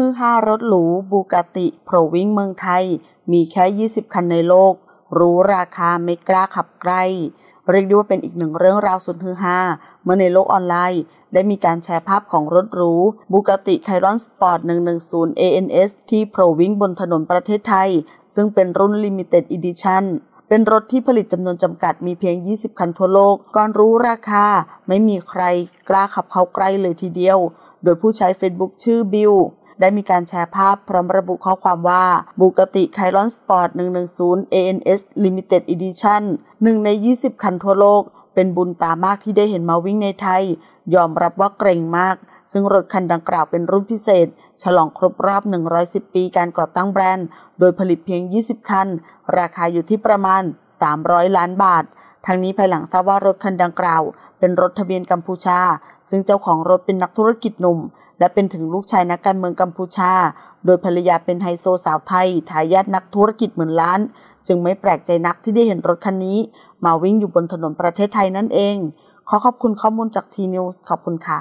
ฮือฮารถหรูบูกาติโปรวิ่งเมืองไทย มีแค่ 20 คันในโลก รู้ราคาไม่กล้าขับใกล้ เรียกได้ว่าเป็นอีกหนึ่งเรื่องราวสุดฮือฮาเมื่อในโลกออนไลน์ ได้มีการแชร์ภาพของรถหรูบูกาติไคลอนสปอร์ต110 ANS ที่โปรวิ่งบนถนนประเทศไทย ซึ่งเป็นรุ่นลิมิเต็ดอีดิชั่นเป็นรถที่ผลิตจำนวนจำกัดมีเพียง 20 คันทั่วโลกก่อนรู้ราคา ไม่มีใครกล้าขับเข้าใกล้เลยทีเดียวโดยผู้ใช้ Facebook ชื่อบิลได้มีการแชร์ภาพพร้อมระบุข้อความว่าบุกติไคลอนสปอร์ต110 ANS Limited Edition 1 ใน 20 คันทั่วโลก เป็นบุญตามากที่ได้เห็นมาวิ่งในไทย ยอมรับว่าเกรงมาก ซึ่งรถคันดังกล่าวเป็นรุ่นพิเศษ ฉลองครบรอบ 110 ปีการก่อตั้งแบรนด์โดยผลิตเพียง 20 คัน ราคาอยู่ที่ประมาณ 300 ล้านบาททั้งนี้ ภายหลังทราบว่ารถคันดังกล่าว เป็นรถทะเบียนกัมพูชา ซึ่งเจ้าของรถเป็นนักธุรกิจหนุ่ม และเป็นถึงลูกชายนักการเมืองกัมพูชา โดยภรรยาเป็นไฮโซสาวไทยทายาทนักธุรกิจหมื่นล้าน จึงไม่แปลกใจนักที่ได้เห็นรถคันนี้ มาวิ่งอยู่บนถนนประเทศไทยนั่นเอง ขอขอบคุณข้อมูลจากทีนิวส์ขอบคุณค่ะ